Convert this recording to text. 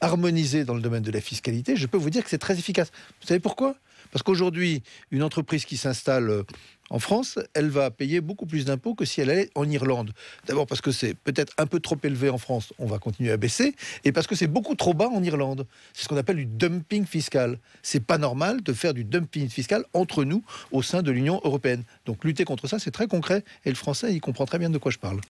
harmoniser dans le domaine de la fiscalité, je peux vous dire que c'est très efficace. Vous savez pourquoi Parce qu'aujourd'hui, une entreprise qui s'installe euh, en France, elle va payer beaucoup plus d'impôts que si elle allait en Irlande. D'abord parce que c'est peut-être un peu trop élevé en France, on va continuer à baisser, et parce que c'est beaucoup trop bas en Irlande. C'est ce qu'on appelle du dumping fiscal. C'est pas normal de faire du dumping fiscal entre nous au sein de l'Union européenne. Donc lutter contre ça, c'est très concret, et le français, il comprend très bien de quoi je parle.